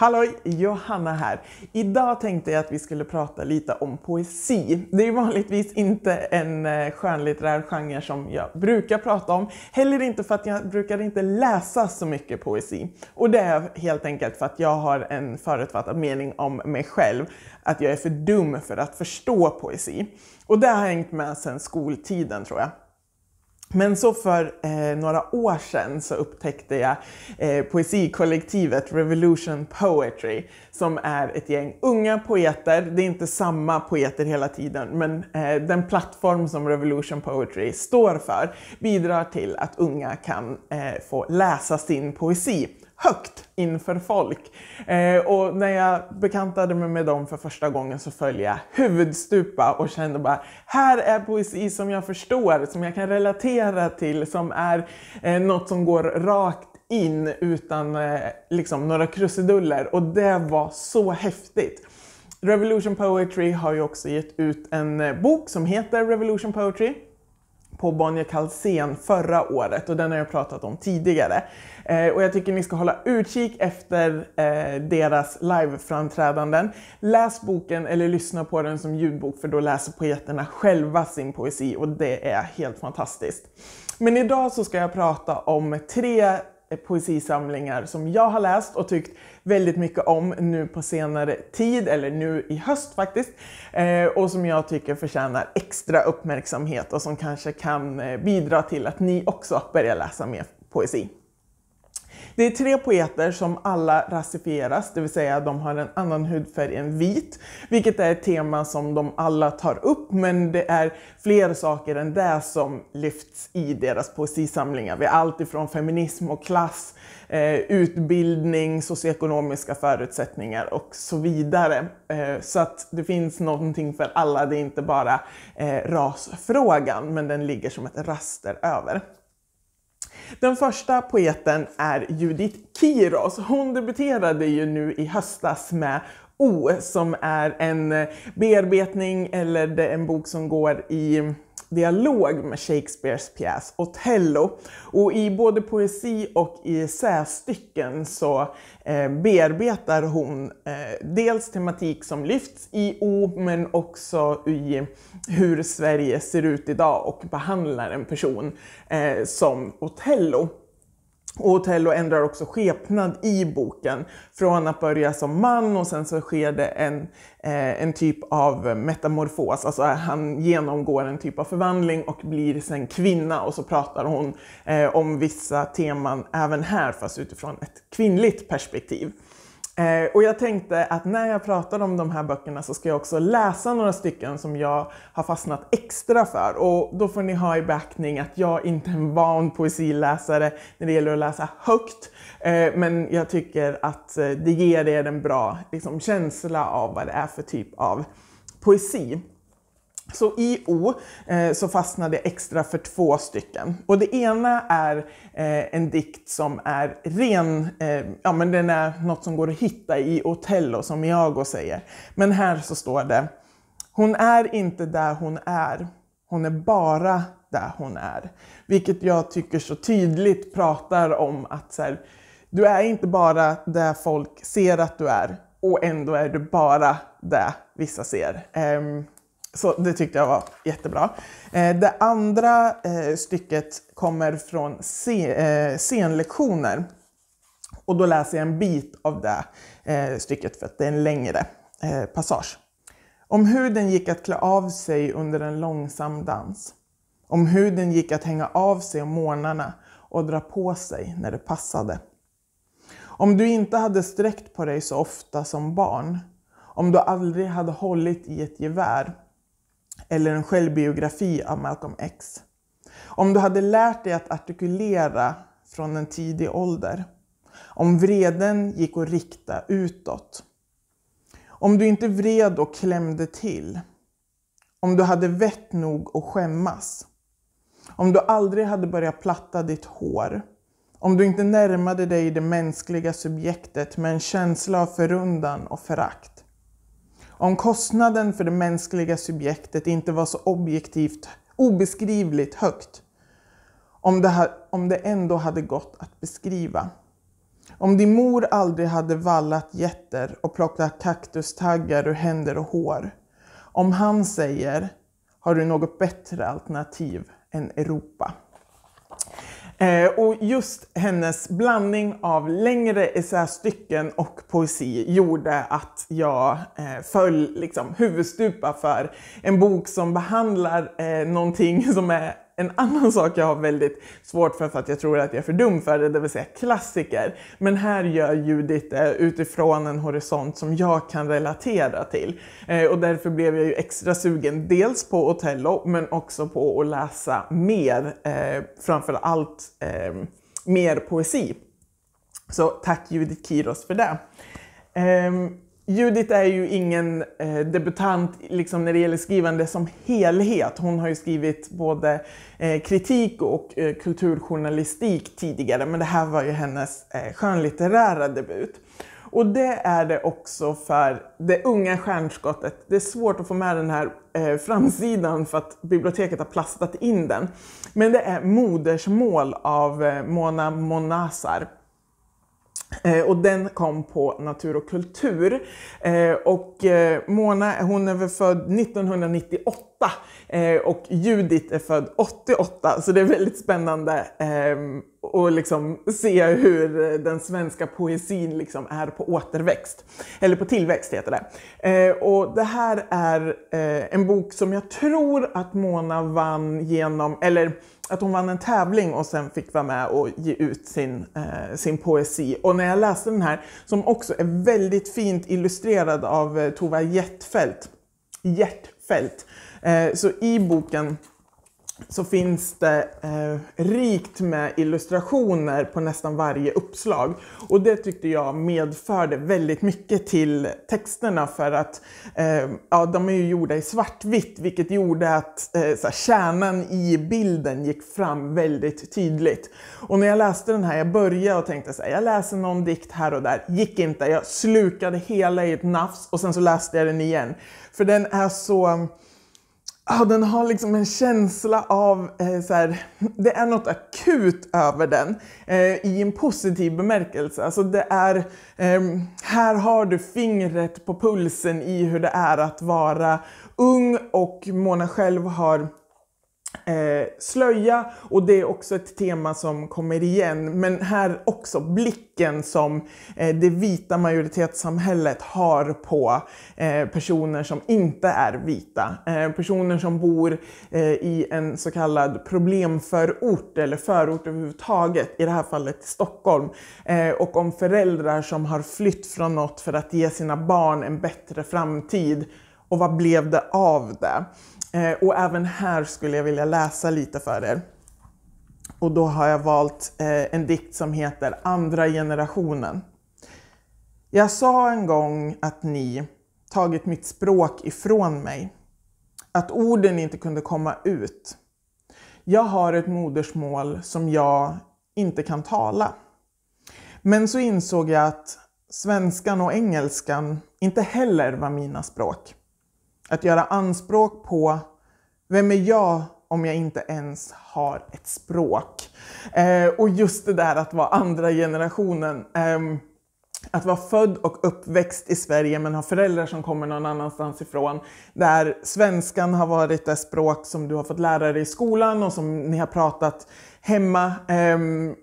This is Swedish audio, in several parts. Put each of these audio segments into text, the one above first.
Halloj! Johanna här. Idag tänkte jag att vi skulle prata lite om poesi. Det är vanligtvis inte en eh, skönlitterär genre som jag brukar prata om. Heller inte för att jag brukar inte läsa så mycket poesi. Och det är helt enkelt för att jag har en förutfattad mening om mig själv. Att jag är för dum för att förstå poesi. Och det har hängt med sedan skoltiden tror jag. Men så för eh, några år sedan så upptäckte jag eh, poesikollektivet Revolution Poetry som är ett gäng unga poeter. Det är inte samma poeter hela tiden men eh, den plattform som Revolution Poetry står för bidrar till att unga kan eh, få läsa sin poesi högt inför folk. Eh, och när jag bekantade mig med dem för första gången så följde jag huvudstupa och kände bara, här är poesi som jag förstår, som jag kan relatera till, som är eh, något som går rakt in utan eh, liksom några krusiduller. Och det var så häftigt. Revolution Poetry har ju också gett ut en eh, bok som heter Revolution Poetry på Bonnier Kalsen förra året och den har jag pratat om tidigare. Eh, och jag tycker ni ska hålla utkik efter eh, deras liveframträdanden. Läs boken eller lyssna på den som ljudbok för då läser poeterna själva sin poesi och det är helt fantastiskt. Men idag så ska jag prata om tre Eh, poesisamlingar som jag har läst och tyckt väldigt mycket om nu på senare tid, eller nu i höst faktiskt, eh, och som jag tycker förtjänar extra uppmärksamhet och som kanske kan eh, bidra till att ni också börjar läsa mer poesi. Det är tre poeter som alla rasifieras, det vill säga de har en annan hudfärg än vit, vilket är ett tema som de alla tar upp, men det är fler saker än det som lyfts i deras poesisamlingar. Vi har allt ifrån feminism och klass, eh, utbildning, socioekonomiska förutsättningar och så vidare. Eh, så att det finns någonting för alla, det är inte bara eh, rasfrågan, men den ligger som ett raster över. Den första poeten är Judith Kiros. Hon debuterade ju nu i höstas med O som är en bearbetning eller en bok som går i dialog med Shakespeares pjäs Othello. Och i både poesi och i essästycken så eh, bearbetar hon eh, dels tematik som lyfts i O men också i hur Sverige ser ut idag och behandlar en person eh, som Othello. Och Otello ändrar också skepnad i boken. Från att börja som man och sen så sker det en, eh, en typ av metamorfos. Alltså han genomgår en typ av förvandling och blir sen kvinna och så pratar hon eh, om vissa teman även här fast utifrån ett kvinnligt perspektiv. Eh, och jag tänkte att när jag pratar om de här böckerna så ska jag också läsa några stycken som jag har fastnat extra för. Och då får ni ha i beaktning att jag inte är en van poesiläsare när det gäller att läsa högt. Eh, men jag tycker att eh, det ger er en bra liksom, känsla av vad det är för typ av poesi. Så i O eh, så fastnade jag extra för två stycken. Och det ena är eh, en dikt som är ren, eh, ja men den är något som går att hitta i Otello som Iago säger. Men här så står det Hon är inte där hon är, hon är bara där hon är. Vilket jag tycker så tydligt pratar om att så här, du är inte bara där folk ser att du är och ändå är du bara där vissa ser. Ehm, så det tyckte jag var jättebra. Eh, det andra eh, stycket kommer från eh, scenlektioner. Och då läser jag en bit av det stycket för att det är en längre passage. Om huden gick att klä av sig under en långsam dans. Om huden gick att hänga av sig om morgnarna och dra på sig när det passade. Om du inte hade sträckt på dig så ofta som barn. Om du aldrig hade hållit i ett gevär eller en självbiografi av Malcolm X. Om du hade lärt dig att artikulera från en tidig ålder. Om vreden gick att rikta utåt. Om du inte vred och klämde till. Om du hade vett nog att skämmas. Om du aldrig hade börjat platta ditt hår. Om du inte närmade dig det mänskliga subjektet med en känsla av förundan och förakt. Om kostnaden för det mänskliga subjektet inte var så objektivt obeskrivligt högt. Om det, här, om det ändå hade gått att beskriva. Om din mor aldrig hade vallat jätter och plockat kaktustaggar ur händer och hår. Om han säger, har du något bättre alternativ än Europa? Eh, och just hennes blandning av längre essästycken och poesi gjorde att jag eh, föll liksom, huvudstupa för en bok som behandlar eh, någonting som är en annan sak jag har väldigt svårt för, för att jag tror att jag är för dum för det, det vill säga klassiker. Men här gör Judith eh, det utifrån en horisont som jag kan relatera till. Eh, och därför blev jag ju extra sugen, dels på Othello men också på att läsa mer, eh, framför allt mer poesi. Så tack Judith Kiros för det. Ehm, Judith är ju ingen eh, debutant liksom, när det gäller skrivande som helhet. Hon har ju skrivit både eh, kritik och eh, kulturjournalistik tidigare, men det här var ju hennes eh, skönlitterära debut. Och det är det också för det unga stjärnskottet. Det är svårt att få med den här eh, framsidan för att biblioteket har plastat in den. Men det är Modersmål av eh, Mona Monazar. Eh, och den kom på Natur och kultur. Eh, och eh, Mona hon är väl född 1998 och Judith är född 88 så det är väldigt spännande att liksom se hur den svenska poesin liksom är på återväxt, eller på tillväxt heter det. och det här är en bok som jag tror att Mona vann genom, eller att hon vann en tävling och sen fick vara med och ge ut sin, eh, sin poesi. Och när jag läste den här, som också är väldigt fint illustrerad av eh, Tova Hjärtfeldt, Hjärtfeldt eh, så i boken så finns det eh, rikt med illustrationer på nästan varje uppslag. Och det tyckte jag medförde väldigt mycket till texterna för att eh, ja, de är ju gjorda i svartvitt vilket gjorde att eh, här, kärnan i bilden gick fram väldigt tydligt. Och när jag läste den här, jag började och tänkte så här, jag läser någon dikt här och där, gick inte, jag slukade hela i ett nafs och sen så läste jag den igen. För den är så Ja, den har liksom en känsla av, eh, så här, det är något akut över den eh, i en positiv bemärkelse. Alltså det är, eh, här har du fingret på pulsen i hur det är att vara ung och Mona själv har Eh, slöja och det är också ett tema som kommer igen. Men här också blicken som eh, det vita majoritetssamhället har på eh, personer som inte är vita. personer som bor i en så kallad problemförort eller förort överhuvudtaget, i det här fallet Stockholm. och om föräldrar som har flytt från något för att ge sina barn en bättre framtid och vad blev det av det? Eh, och även här skulle jag vilja läsa lite för er. Och då har jag valt eh, en dikt som heter Andra generationen. Jag sa en gång att ni tagit mitt språk ifrån mig, att orden inte kunde komma ut. Jag har ett modersmål som jag inte kan tala. Men så insåg jag att svenskan och engelskan inte heller var mina språk. Att göra anspråk på vem är jag om jag inte ens har ett språk? Eh, och just det där att vara andra generationen. Eh, att vara född och uppväxt i Sverige men ha föräldrar som kommer någon annanstans ifrån. Där svenskan har varit det språk som du har fått lära dig i skolan och som ni har pratat hemma. Um,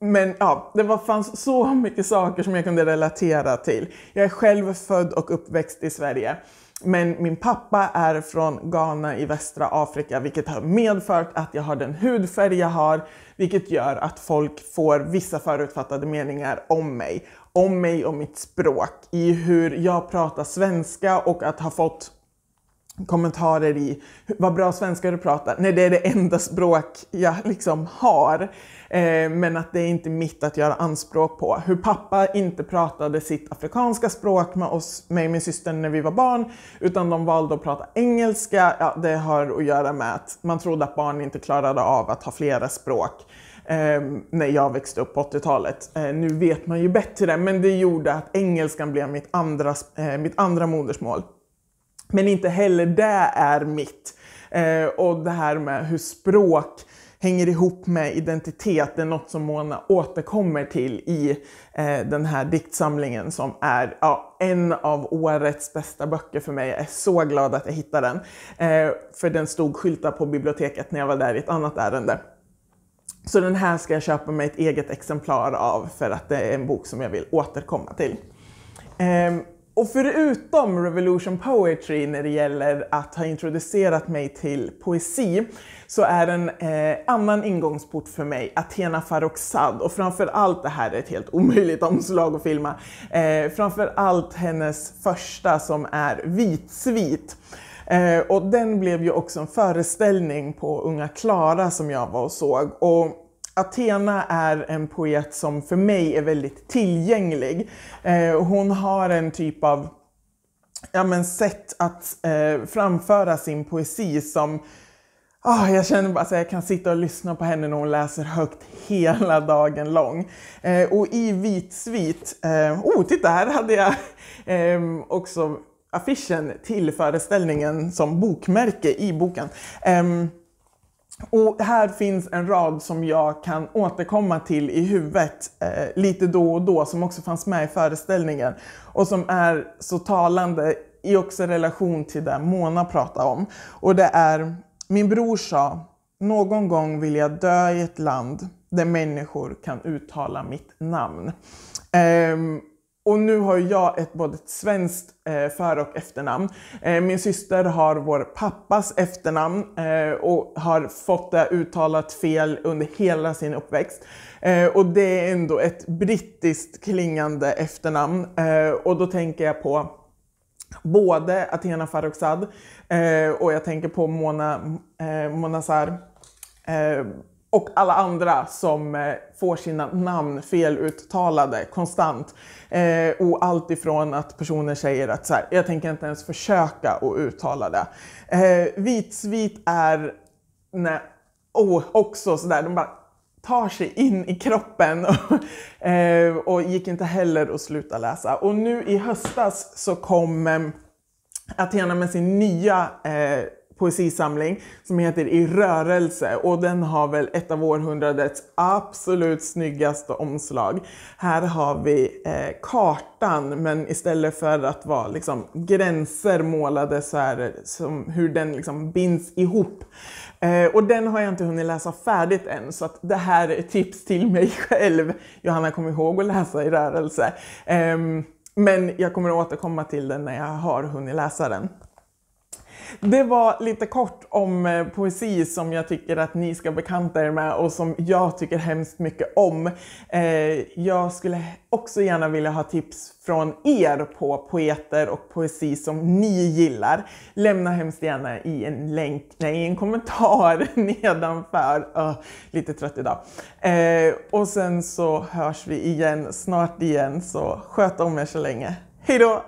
men ja, det var, fanns så mycket saker som jag kunde relatera till. Jag är själv född och uppväxt i Sverige. Men min pappa är från Ghana i västra Afrika vilket har medfört att jag har den hudfärg jag har vilket gör att folk får vissa förutfattade meningar om mig. Om mig och mitt språk, i hur jag pratar svenska och att ha fått kommentarer i vad bra svenska du pratar. Nej, det är det enda språk jag liksom har. Eh, men att det är inte mitt att göra anspråk på. Hur pappa inte pratade sitt afrikanska språk med oss, mig och min syster när vi var barn, utan de valde att prata engelska. Ja, det har att göra med att man trodde att barn inte klarade av att ha flera språk. Eh, när jag växte upp på 80-talet. Eh, nu vet man ju bättre, men det gjorde att engelskan blev mitt andra, eh, mitt andra modersmål. Men inte heller det är mitt. Eh, och det här med hur språk hänger ihop med identitet, det är något som Mona återkommer till i eh, den här diktsamlingen som är ja, en av årets bästa böcker för mig. Jag är så glad att jag hittade den. Eh, för den stod skyltad på biblioteket när jag var där i ett annat ärende. Så den här ska jag köpa mig ett eget exemplar av för att det är en bok som jag vill återkomma till. Ehm, och förutom Revolution Poetry när det gäller att ha introducerat mig till poesi så är en eh, annan ingångsport för mig Athena Farrokhzad och framförallt, det här är ett helt omöjligt omslag att filma, eh, framför hennes första som är Vitsvit. Eh, och den blev ju också en föreställning på Unga Klara som jag var och såg. Och Athena är en poet som för mig är väldigt tillgänglig. Eh, hon har en typ av ja, men sätt att eh, framföra sin poesi som Oh, jag känner bara att jag kan sitta och lyssna på henne när hon läser högt hela dagen lång. Eh, och i Vitsvit, eh, oh titta här hade jag eh, också affischen till föreställningen som bokmärke i boken. Eh, och här finns en rad som jag kan återkomma till i huvudet eh, lite då och då som också fanns med i föreställningen och som är så talande i också relation till det Mona pratar om. Och det är, min bror sa, någon gång vill jag dö i ett land där människor kan uttala mitt namn. Ehm, och nu har jag ett, både ett svenskt eh, för och efternamn. Eh, min syster har vår pappas efternamn eh, och har fått det uttalat fel under hela sin uppväxt. Eh, och det är ändå ett brittiskt klingande efternamn. Eh, och då tänker jag på både Athena Farrokhzad eh, och jag tänker på Mona, Mona Sar och alla andra som eh, får sina namn feluttalade konstant. Eh, och allt ifrån att personer säger att så här, jag tänker inte ens försöka att uttala det. Eh, vitsvit är när, oh, också sådär, de bara tar sig in i kroppen och, eh, och gick inte heller att sluta läsa. Och nu i höstas så kom eh, Athena med sin nya eh, poesisamling som heter I rörelse och den har väl ett av århundradets absolut snyggaste omslag. Här har vi eh, kartan men istället för att vara liksom, gränser målade så här som hur den liksom, binds ihop. Eh, och den har jag inte hunnit läsa färdigt än så att det här är tips till mig själv. Johanna kom ihåg att läsa I rörelse. Eh, men jag kommer återkomma till den när jag har hunnit läsa den. Det var lite kort om eh, poesi som jag tycker att ni ska bekanta er med och som jag tycker hemskt mycket om. Eh, jag skulle också gärna vilja ha tips från er på poeter och poesi som ni gillar. Lämna hemskt gärna i en länk, nej, i en kommentar nedanför. Oh, lite trött idag. Eh, och sen så hörs vi igen snart igen, så sköt om er så länge. Hejdå!